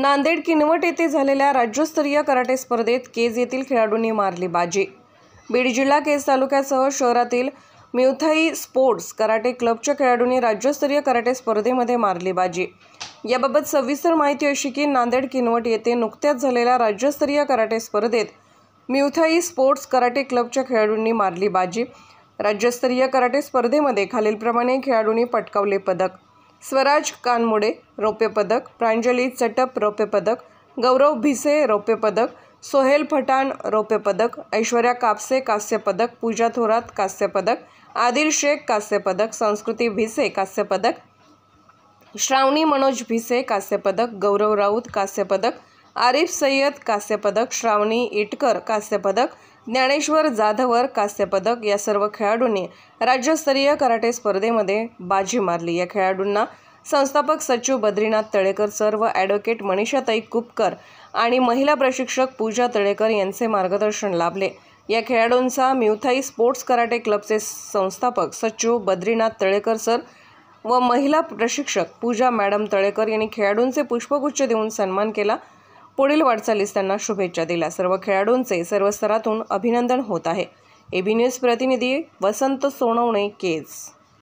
नांदेड किनवट येथे झालेल्या राज्यस्तरीय कराटे स्पर्धेत केज येथील खेळाडूंनी मारली बाजी बीड जिल्हा केज तालुक्यासह शहरातील म्युथाई स्पोर्ट्स कराटे क्लबच्या खेळाडूंनी राज्यस्तरीय कराटे स्पर्धेमध्ये मारली बाजी याबाबत सविस्तर माहिती अशी की नांदेड किनवट येथे नुकत्याच झालेल्या राज्यस्तरीय कराटे स्पर्धेत म्युथाई स्पोर्ट्स कराटे क्लबच्या खेळाडूंनी मारली बाजी राज्यस्तरीय कराटे स्पर्धेमध्ये खालीलप्रमाणे खेळाडूंनी पटकावले पदक स्वराज कानमोडे रौप्य पदक प्रांजली चटप रौप्य पदक गौरव भिसे रौप्य पदक सोहेल फटाण रौप्य पदक ऐश्वर्या कापसे कांस्य पदक पूजा थोरात कांस्य पदक आदिल शेख कांस्य पदक संस्कृती भिसे कांस्य पदक श्रावणी मनोज भिसे कांस्य पदक गौरव राऊत कांस्य पदक आरिफ सय्यद कांस्य पदक श्रावणी इटकर कांस्य पदक ज्ञानेश्वर जाधवर कांस्यपदक या सर्व खेळाडूंनी राज्यस्तरीय कराटे स्पर्धेमध्ये बाजी मारली या खेळाडूंना संस्थापक सचिव बद्रीनाथ तळेकर सर व ॲडव्होकेट मनीषाताई कुपकर आणि महिला प्रशिक्षक पूजा तळेकर यांचे मार्गदर्शन लाभले या खेळाडूंचा म्युथाई स्पोर्ट्स कराटे क्लबचे संस्थापक सचिव बद्रीनाथ तळेकर सर व महिला प्रशिक्षक पूजा मॅडम तळेकर यांनी खेळाडूंचे पुष्पगुच्छ देऊन सन्मान केला पुढील वाटचालीस त्यांना शुभेच्छा दिल्या सर्व खेळाडूंचे सर्व स्तरातून अभिनंदन होत आहे एबी न्यूज प्रतिनिधी वसंत सोनवणे केज